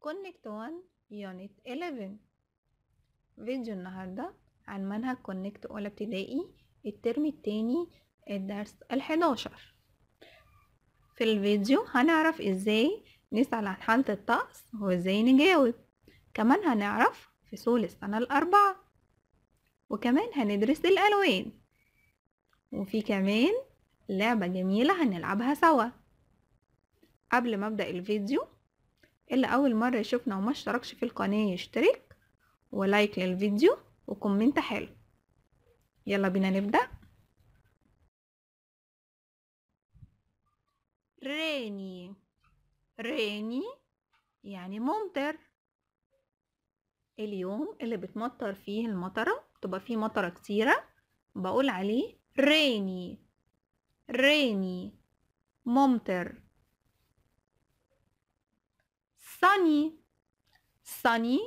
Connect 1 Unit 11 فيديو النهاردة عن منهج Connect أولى ابتدائي الترم التاني الدرس الحداشر في الفيديو هنعرف ازاي نسأل عن حالة الطقس وازاي نجاوب كمان هنعرف فصول السنة الأربعة وكمان هندرس الألوان وفي كمان لعبة جميلة هنلعبها سوا قبل ما أبدأ الفيديو اللي اول مره يشوفنا وما اشتركش في القناه يشترك ولايك للفيديو وكومنت حلو يلا بينا نبدا ريني ريني يعني ممطر اليوم اللي بتمطر فيه المطره تبقى فيه مطره كتيره بقول عليه ريني ريني ممطر sunny sunny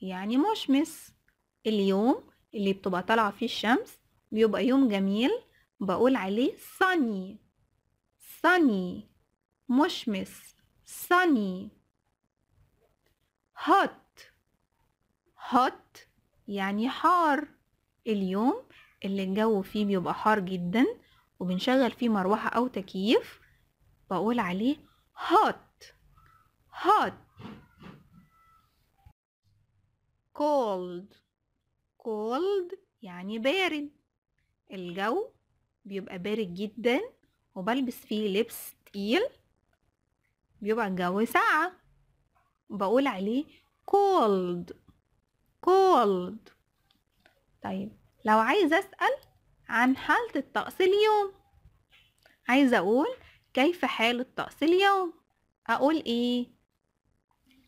يعني مشمس اليوم اللي بتبقى طالعة فيه الشمس بيبقى يوم جميل بقول عليه sunny sunny مشمس sunny hot hot يعني حار اليوم اللي الجو فيه بيبقى حار جدا وبنشغل فيه مروحة أو تكييف بقول عليه hot hot cold cold يعني بارد الجو بيبقى بارد جدا وبلبس فيه لبس تقيل بيبقى الجو ساعة بقول عليه cold cold طيب لو عايزة أسأل عن حالة الطقس اليوم عايزة أقول كيف حال الطقس اليوم أقول إيه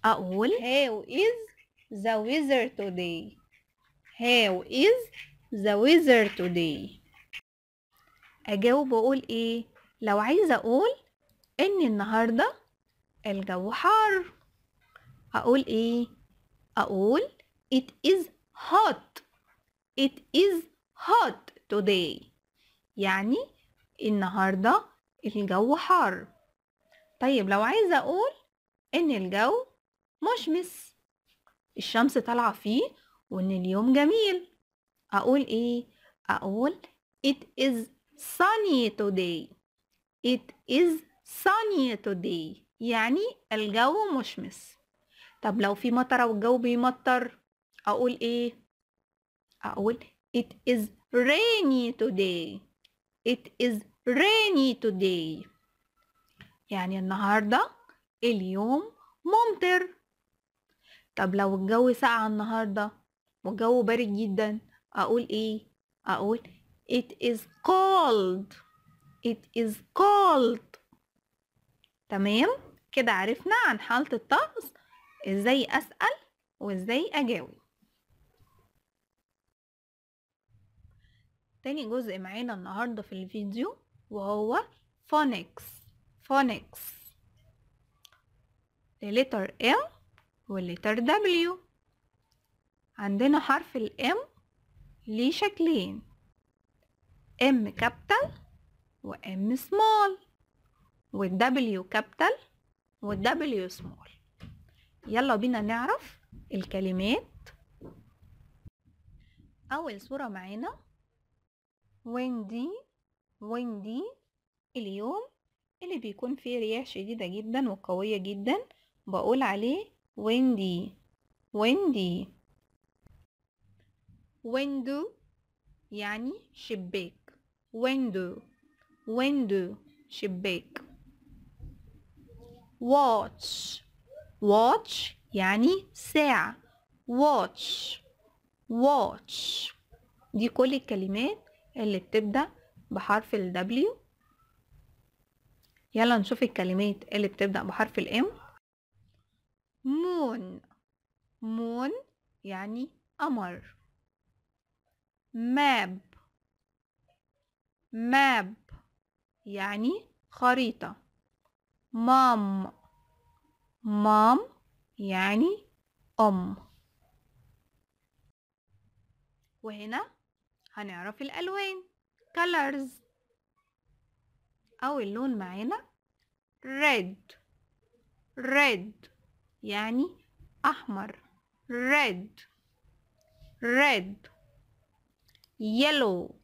أقول how is the weather today how is the weather today اجاوب واقول ايه لو عايزه اقول ان النهارده الجو حار اقول ايه اقول it is hot it is hot today يعني النهارده الجو حار طيب لو عايزه اقول ان الجو مشمس الشمس طالعة فيه وإن اليوم جميل أقول إيه؟ أقول It is sunny today It is sunny today يعني الجو مشمس طب لو في مطرة والجو بيمطر أقول إيه؟ أقول It is rainy today It is rainy today يعني النهاردة اليوم ممطر طب لو الجو ساقع النهاردة والجو بارد جدا أقول إيه؟ أقول it is cold it is cold تمام؟ كده عرفنا عن حالة الطقس إزاي أسأل وإزاي أجاوب تاني جزء معانا النهاردة في الفيديو وهو phonics phonics the letter L والليتر W عندنا حرف الام ليه شكلين ام كابتل وام سمول والدبليو كابتل والدبليو سمول يلا بينا نعرف الكلمات أول صورة معانا ويندي ويندي اليوم اللي بيكون فيه رياح شديدة جدا وقوية جدا بقول عليه windy windy window يعني شباك window window شباك watch watch يعني ساعة watch watch دي كل الكلمات اللي بتبدأ بحرف ال W يلا نشوف الكلمات اللي بتبدأ بحرف M moon moon يعني قمر map map يعني خريطة mom mom يعني أم وهنا هنعرف الألوان colors أول لون معانا red red يعني أحمر red red yellow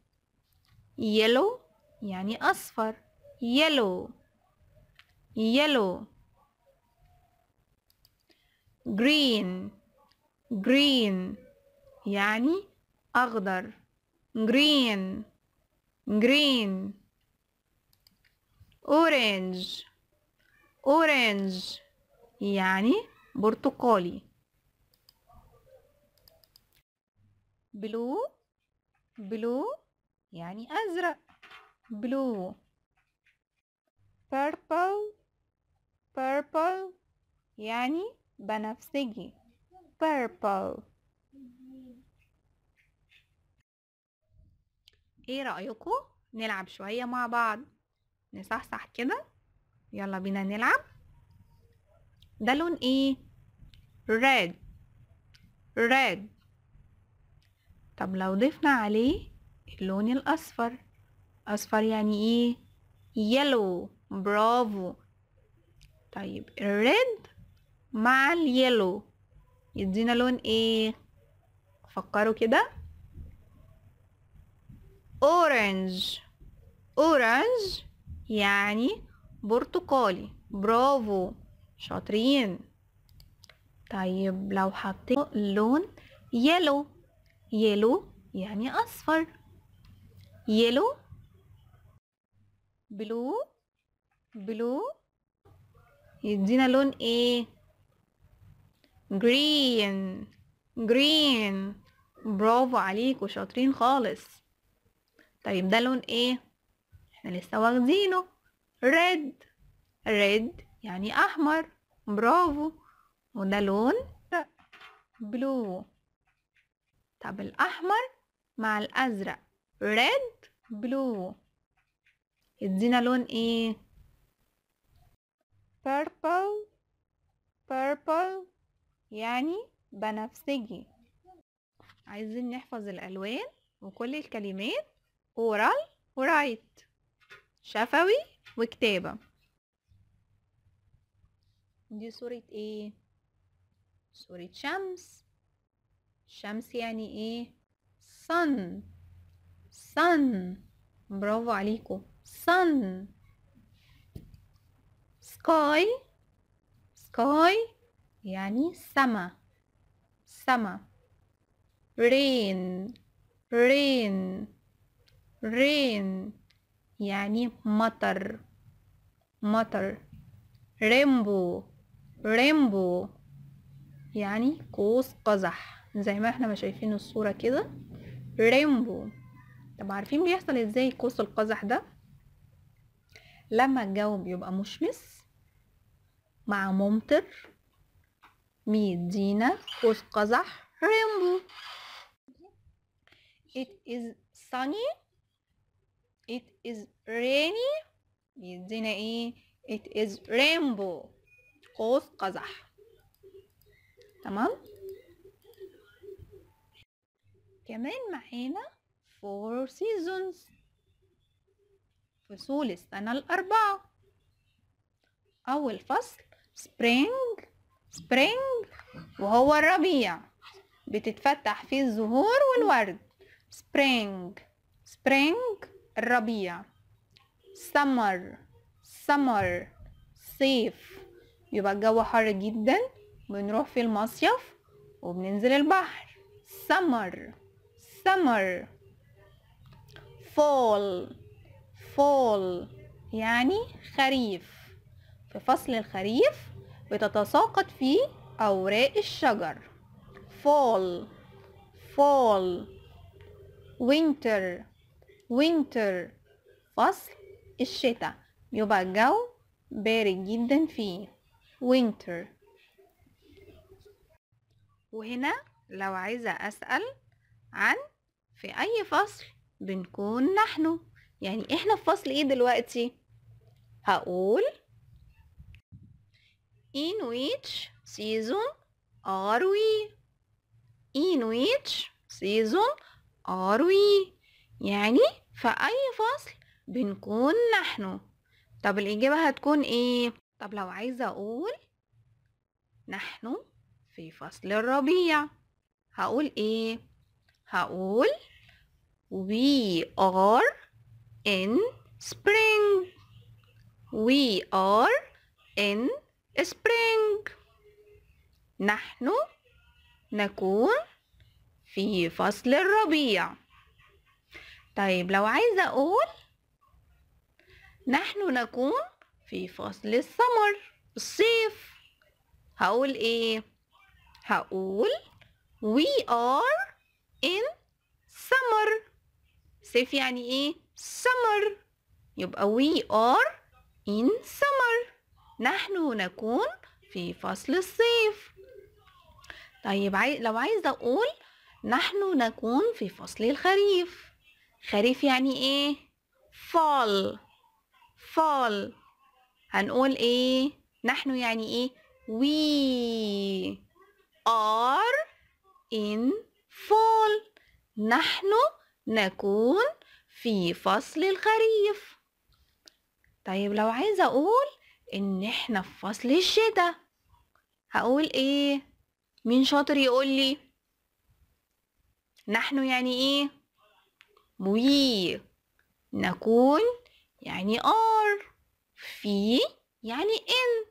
yellow يعني أصفر yellow yellow green green يعني أخضر green green orange orange يعني برتقالي بلو بلو يعني أزرق بلو purple purple يعني بنفسجي بيربل ايه رأيكم نلعب شوية مع بعض نصحصح كده يلا بينا نلعب ده لون ايه red red طب لو ضفنا عليه اللون الاصفر اصفر يعني ايه yellow برافو طيب الريد مع اليلو يدينا لون ايه فكروا كده اورنج اورنج يعني برتقالي برافو شاطرين طيب لو حطيت لون يلو يلو يعني أصفر يلو بلو بلو يدينا لون ايه جرين جرين برافو عليكوا شاطرين خالص طيب ده لون ايه احنا لسه واخدينه ريد ريد يعني أحمر برافو وده لون بلو طب الأحمر مع الأزرق ريد بلو يدينا لون ايه purple purple يعني بنفسجي عايزين نحفظ الألوان وكل الكلمات oral ورايت شفوي وكتابة دي صورة ايه صورة شمس شمس يعني ايه sun sun برافو عليكم sun sky sky يعني سما سما rain rain rain يعني مطر مطر rainbow ريمبو يعني قوس قزح زي ما احنا ما شايفين الصورة كده ريمبو طب عارفين بيحصل ازاي قوس القزح ده لما الجو بيبقى مشمس مع ممطر ميدينا قوس قزح ريمبو it is sunny it is rainy يدينا ايه it is rainbow قوس قزح تمام كمان معانا four seasons فصول السنة الأربعة أول فصل spring spring وهو الربيع بتتفتح فيه الزهور والورد spring spring الربيع summer summer صيف يبقى الجو حر جدا بنروح في المصيف وبننزل البحر summer summer fall fall يعني خريف في فصل الخريف بتتساقط فيه أوراق الشجر fall fall winter winter فصل الشتاء يبقى الجو بارد جدا فيه winter وهنا لو عايزة أسأل عن في أي فصل بنكون نحن يعني إحنا في فصل إيه دلوقتي هقول in which season are we in which season are we يعني في أي فصل بنكون نحن طب الإجابة هتكون إيه طب لو عايزة أقول نحن في فصل الربيع هقول إيه؟ هقول We are in spring We are in spring نحن نكون في فصل الربيع طيب لو عايزة أقول نحن نكون في فصل السمر الصيف هقول ايه هقول we are in summer صيف يعني ايه summer يبقى we are in summer نحن نكون في فصل الصيف طيب لو عايزه اقول نحن نكون في فصل الخريف خريف يعني ايه fall fall هنقول ايه نحن يعني ايه we are in fall نحن نكون في فصل الخريف طيب لو عايزة اقول ان احنا في فصل الشتاء هقول ايه مين شاطر يقول لي نحن يعني ايه we نكون يعني are في يعني إن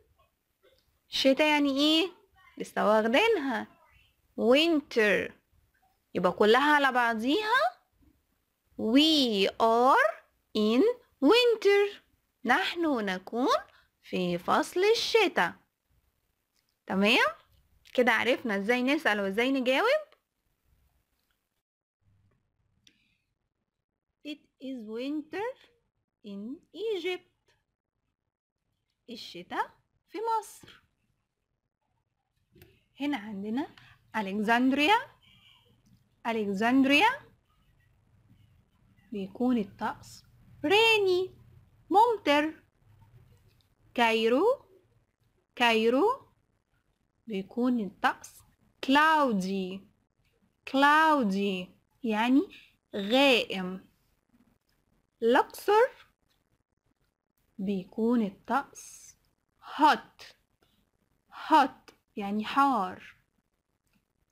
شتاء يعني ايه لسه واخدينها winter يبقى كلها على بعضيها we are in winter نحن نكون في فصل الشتاء تمام كده عرفنا ازاي نسأل وازاي نجاوب It is winter in Egypt الشتاء في مصر هنا عندنا ألكسندريا ألكسندريا بيكون الطقس ريني ممطر كايرو كايرو بيكون الطقس cloudy كلاودي يعني غائم لوكسور بيكون الطقس hot hot يعني حار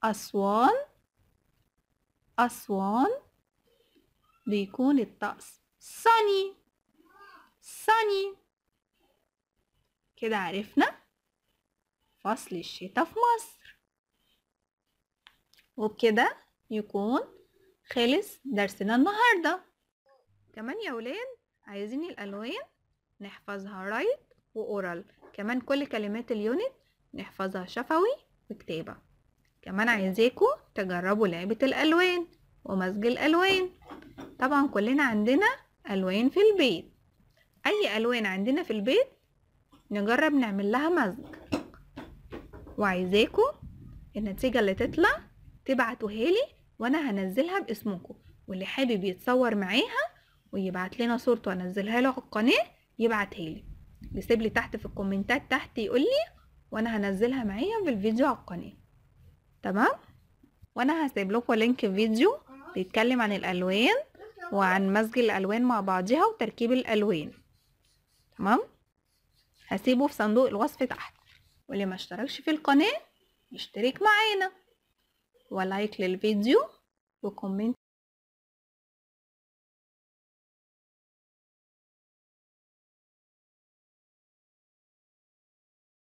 أسوان أسوان بيكون الطقس sunny sunny كده عرفنا فصل الشتاء في مصر وبكده يكون خلص درسنا النهارده كمان يا ولاد عايزين الالوان نحفظها رايت وأورال كمان كل كلمات اليونت نحفظها شفوي وكتابة كمان عايزاكوا تجربوا لعبة الألوان ومزج الألوان طبعا كلنا عندنا ألوان في البيت أي ألوان عندنا في البيت نجرب نعمل لها مزج وعايزاكوا النتيجة اللي تطلع تبعتوها لي وأنا هنزلها باسمكم واللي حابب يتصور معاها ويبعت لنا صورته وانزلها له على القناه يبعتها لي يسيب لي تحت في الكومنتات تحت يقول لي وانا هنزلها معايا في الفيديو على القناه تمام وانا هسيب لكم لينك فيديو بيتكلم عن الالوان وعن مزج الالوان مع بعضها وتركيب الالوان تمام هسيبه في صندوق الوصف تحت واللي ما اشتركش في القناه يشترك معانا ولايك للفيديو وكومنت